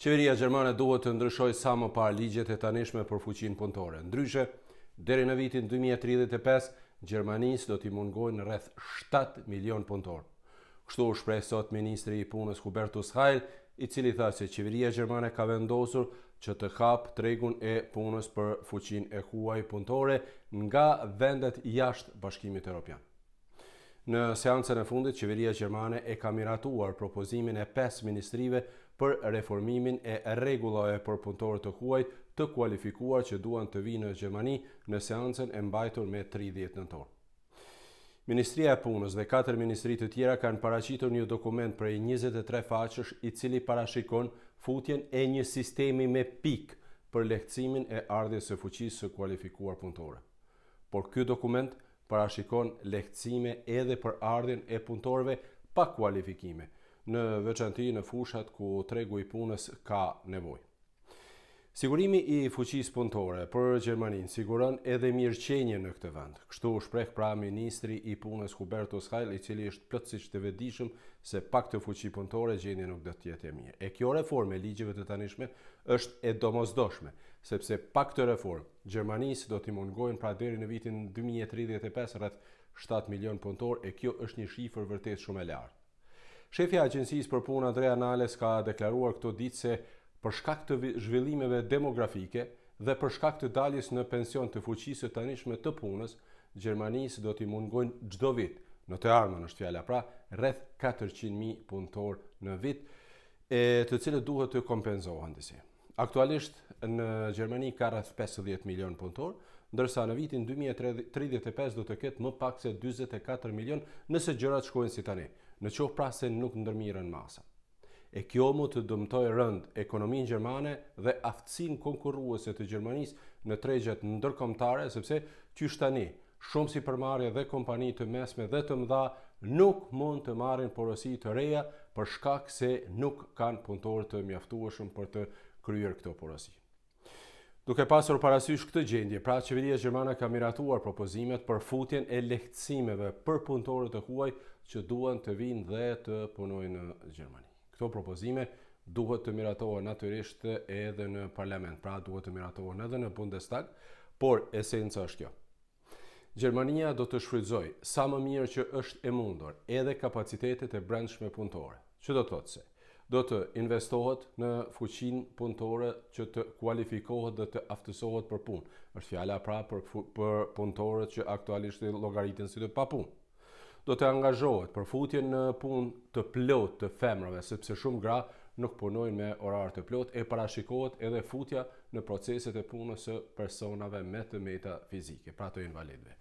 Qeveria Gjermane duhet të ndryshoj sa më parë ligjet e tanishme për fuqin punëtore. Ndryshe, deri në vitin 2035, Gjermanis do t'i mungojnë rreth 7 milion punëtor. Kështu u prej sot Ministri i Punës Hubertus Heil, i cili tha se Qeveria Gjermane ka vendosur që të hapë tregun e punës për fuqin e huaj punëtore nga vendet jashtë bashkimit Europian. Në seancën e fundit, Qeveria Gjermane e ka miratuar propozimin e 5 ministrive për reformimin e rregullave për punëtorët të huaj të kualifikuar që duan të vinë në Gjermani në seancën e mbajtur me 30 nëntor. Ministria e Punës dhe katër ministri të tjera kanë paraqitur një dokument prej 23 faqesh i cili parashikon futjen e një sistemi me pikë për lehtësimin e ardhjes së fuqisë së kualifikuar punëtore. Por ky dokument parashikon lehtësime edhe për ardhjen e punëtorëve pa kualifikime në veçanti në fushat ku tregu i punës ka nevojë. Sigurimi i fuqis punëtore për Gjermanin siguron edhe mirëqenje në këtë vend. Kështu u shprek pra Ministri i punës Huberto Heil, i cili është plëtsisht të vedishëm se pak të fuqi punëtore gjeni nuk dhe tjetë e mirë. E kjo reforme ligjeve të tanishme është e domozdoshme, sepse pak të reformë Gjermanisë do t'i mungojnë pra deri në vitin 2035 rrët 7 milion punëtor e kjo është një shifër vërtet shumë e lartë. Shefi i Agjencisë për Punë Andrea Nales ka deklaruar këto ditë se për shkak të zhvillimeve demografike dhe për shkak të daljes në pension të fuqisë të tanishme të punës, Gjermanisë do t'i mungojnë gjdo vit. Në të armën është fjalla pra, rreth 400.000 punëtor në vit, e të cilët duhet të kompenzohen disi. Aktualisht në Gjermani ka rreth 50 milion punëtor, ndërsa në vitin 2035 do të ketë më pak se 24 milion nëse gjërat shkojnë si tani në qofë pra se nuk ndërmirën masa. E kjo mu të dëmtoj rënd ekonominë gjermane dhe aftësin konkurruese të Gjermanis në tregjet ndërkomtare, sepse qysh shtani, shumë si përmarje dhe kompani të mesme dhe të mdha nuk mund të marin porosi të reja për shkak se nuk kanë punëtor të mjaftuashëm për të kryer këto porosi. Duke pasur parasysh këtë gjendje, pra qeveria gjermana ka miratuar propozimet për futjen e lehtësimeve për punëtorët e huaj që duan të vinë dhe të punojnë në Gjermani. Këto propozime duhet të miratohen natyrisht edhe në parlament, pra duhet të miratohen edhe në Bundestag, por esenca është kjo. Gjermania do të shfrytëzoj sa më mirë që është e mundur edhe kapacitetet e brendshme punëtore. Që do të thotë se do të investohet në fuqin punëtore që të kualifikohet dhe të aftësohet për punë. Është fjala pra për për punëtorët që aktualisht llogaritin si të papunë do të angazhohet për futje në pun të plot të femrave, sepse shumë gra nuk punojnë me orar të plot e parashikohet edhe futja në proceset e punës së personave me të meta fizike, pra të invalidve.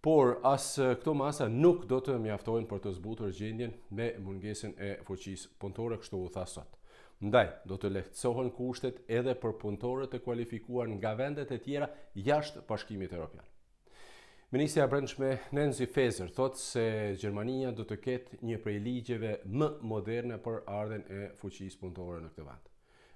Por, as këto masa nuk do të mjaftojnë për të zbutur gjendjen me mungesin e fuqis punëtore, kështu u tha sot. Ndaj, do të lehtësohen kushtet edhe për punëtore të kualifikuar nga vendet e tjera jashtë pashkimit e Europianë. Ministrja e Brendshme Nancy Faeser thot se Gjermania do të ketë një prej ligjeve më moderne për ardhen e fuqisë punëtore në këtë vend.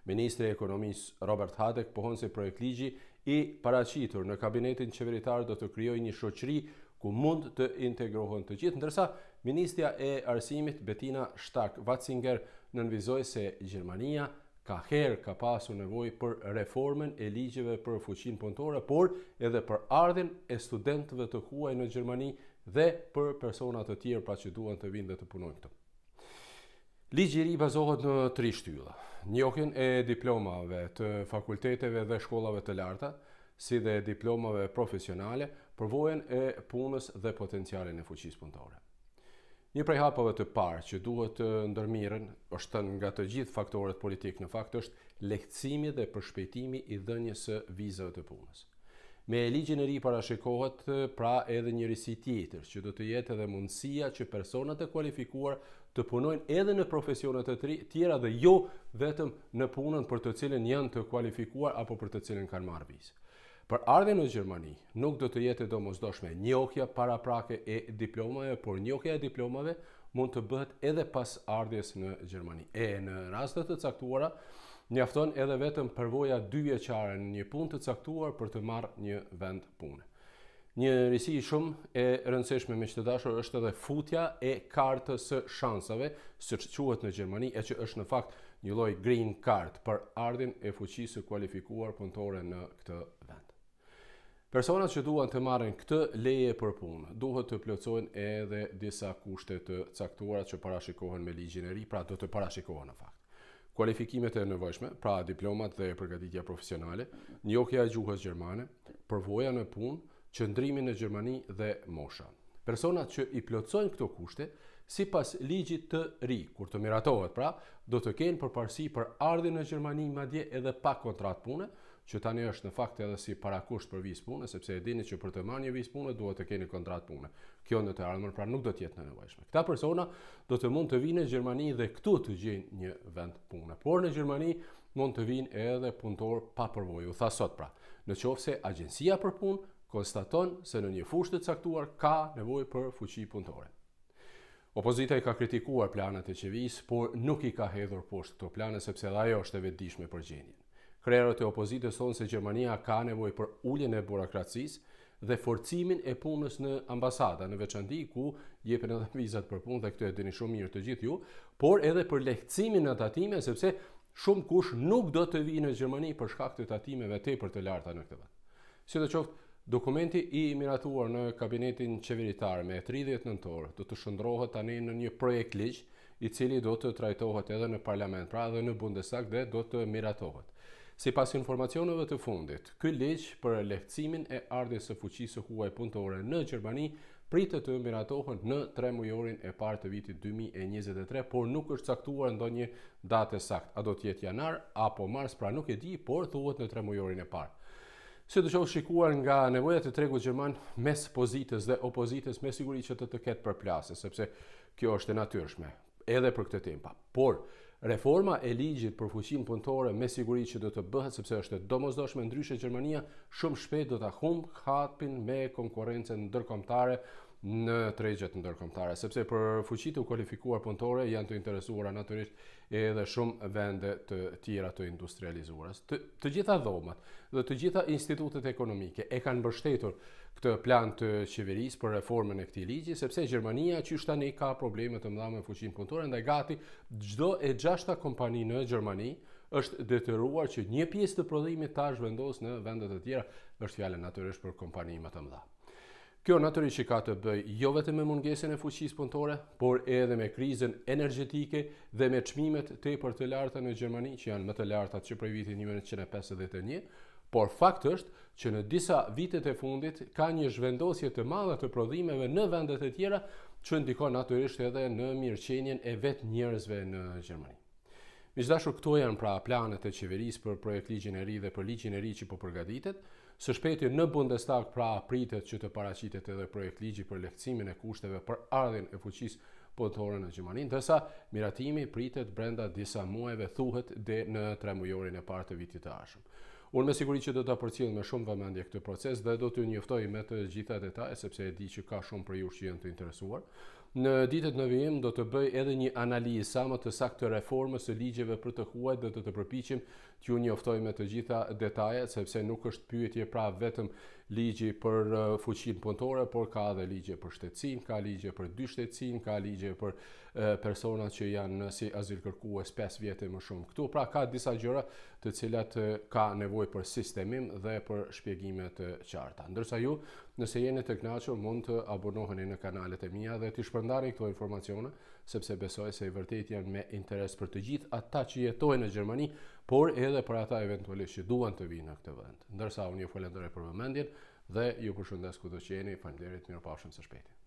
Ministri i Ekonomisë Robert Hadek pohon se projekt ligji i paraqitur në kabinetin qeveritar do të krijojë një shoqëri ku mund të integrohen të gjithë, ndërsa ministja e arsimit Bettina Stark-Watzinger nënvizoi se Gjermania ka herë ka pasu nevojë për reformen e ligjeve për fuqin pëntore, por edhe për ardhin e studentëve të huaj në Gjermani dhe për personat të tjerë pa që duan të vind dhe të punojnë të. Ligjiri vazohet në tri shtylla. Njohin e diplomave të fakulteteve dhe shkollave të larta, si dhe diplomave profesionale, përvojen e punës dhe potencialin e fuqisë pëntore. Një prej hapave të parë që duhet të ndërmiren është nga të gjithë faktorët politikë në fakt është lehtësimi dhe përshpejtimi i dhënjes së vizave të punës. Me e ligjin e ri parashikohet pra edhe një risi tjetër, që do të jetë edhe mundësia që personat e kualifikuar të punojnë edhe në profesionet e tjera dhe jo vetëm në punën për të cilin janë të kualifikuar apo për të cilin kanë marrë vizë. Për ardhjen në Gjermani, nuk do të jetë domosdoshme njohja paraprake e diplomave, por njohja e diplomave mund të bëhet edhe pas ardhjes në Gjermani. E në raste të caktuara, njafton edhe vetëm përvoja dy vjeqare në një pun të caktuar për të marrë një vend pune. Një risi shumë e rëndësishme me qëtëdashur është edhe futja e kartës së shansave, së që quhet në Gjermani, e që është në fakt një loj green card për ardhin e fuqisë kualifikuar punëtore në këtë vend. Personat që duan të marrin këtë leje për punë, duhet të plotësojnë edhe disa kushte të caktuara që parashikohen me ligjin e ri, pra do të parashikohen në fakt. Kualifikimet e nevojshme, pra diplomat dhe përgatitja profesionale, njohja e gjuhës gjermane, përvoja në punë, qëndrimi në Gjermani dhe mosha. Personat që i plotësojnë këto kushte, sipas ligjit të ri, kur të miratohet, pra, do të kenë përparësi për ardhmë në Gjermani madje edhe pa kontratë pune që tani është në fakt edhe si parakusht për vizë pune, sepse e dini që për të marrë një vizë pune duhet të keni kontratë pune. Kjo në të ardhmën pra nuk do të jetë në nevojshme. Këta persona do të mund të vinë në Gjermani dhe këtu të gjenë një vend pune. Por në Gjermani mund të vinë edhe punëtor pa përvoju. Tha sot pra, në agjencia agjensia për punë konstaton se në një fushë të caktuar ka nevoj për fuqi punëtore. Opozita i ka kritikuar planet e qevis, por nuk i ka hedhur poshtë këto planet, sepse dhe ajo është e vetëdishme për gjenjen. Krerët e opozitës thonë se Gjermania ka nevoj për ullin e burokracisë dhe forcimin e punës në ambasada, në veçanti ku jepen edhe vizat për punë dhe këtë e dini shumë mirë të gjithë ju, por edhe për lehtësimin në tatime, sepse shumë kush nuk do të vijë në Gjermani për shkak të tatimeve të për të larta në këtë vend. Si të qoftë, dokumenti i miratuar në kabinetin qeveritar me 30 nëntorë do të shëndrohet tani në një projekt ligjë i cili do të trajtohet edhe në parlament, pra edhe në bundesak dhe do të miratohet. Si pas informacioneve të fundit, ky ligjë për lehtësimin e ardhjes së fuqisë së huaj punëtore në Gjermani pritet të miratohen në 3 mujorin e parë të vitit 2023, por nuk është caktuar ndonjë datë saktë, a do të jetë janar apo mars, pra nuk e di, por thuhet në 3 mujorin e parë. Si të qohë shikuar nga nevojët të tregut Gjerman mes pozitës dhe opozitës me siguri që të të ketë për plasë, sepse kjo është e natyrshme, edhe për këtë tempa. Por, Reforma e ligjit për fuqin punëtore me siguri që do të bëhet sepse është e domosdoshme ndryshe Gjermania shumë shpejt do ta humb kapin me konkurrencën ndërkombëtare në tregjet ndërkombëtare, sepse për fuqitë u kualifikuar punëtore janë të interesuara natyrisht edhe shumë vende të tjera të industrializuara. Të, gjitha dhomat dhe të gjitha institutet ekonomike e kanë mbështetur këtë plan të qeverisë për reformën e këti ligji, sepse Gjermania që është tani ka problemet të mëdha me fuqin punëtore, nda e gati gjdo e gjashta kompani në Gjermani është detyruar që një pjesë të prodhimit ta zhvendosë në vendet e tjera, është fjale naturisht për kompani më të mëdha. Kjo naturisht që ka të bëj jo vetë me mungesin e fuqisë punëtore, por edhe me krizën energetike dhe me qmimet të i për të larta në Gjermani, që janë më të larta se prej vitit 1951, por fakt është që në disa vitet e fundit ka një zhvendosje të madhe të prodhimeve në vendet e tjera që ndikon natyrisht edhe në mirëqenjen e vet njerëzve në Gjermani. Miqdashur, këto janë pra planet e qeverisë për projekt ligjin e ri dhe për ligjin e ri që po përgatitet. Së shpejti në Bundestag pra pritet që të paraqitet edhe projekt ligji për lehtësimin e kushteve për ardhin e fuqisë botore në Gjermani, ndërsa miratimi pritet brenda disa muajve thuhet dhe në tre mujorin e partë të vitit të ashëm. Unë me siguri që do të përcjell me shumë vëmendje këtë proces dhe do t'ju njoftoj me të gjitha detajet sepse e di që ka shumë për jush që janë të interesuar. Në ditët në vijim do të bëj edhe një analizë sa më të saktë të reformës së ligjeve për të huaj dhe do të përpiqem t'ju njoftoj me të gjitha detajet sepse nuk është pyetje pra vetëm ligji për fuqin punëtore, por ka edhe ligje për shtetësin, ka ligje për dy shtetësin, ka ligje për personat që janë si azil kërkues 5 vjetë më shumë këtu. Pra ka disa gjëra të cilat ka nevoj për sistemim dhe për shpjegimet qarta. Ndërsa ju, nëse jeni të kënaqur, mund të abonoheni në kanalet e mija dhe të shpërndarni këto informacione, sepse besoj se i vërtet janë me interes për të gjithë ata që jetojnë në Gjermani, por edhe për ata eventualisht që duan të vinë në këtë vend. Ndërsa unë ju falenderoj për vëmendjen dhe ju përshëndes kudo që jeni. Faleminderit, mirupafshim së shpejti.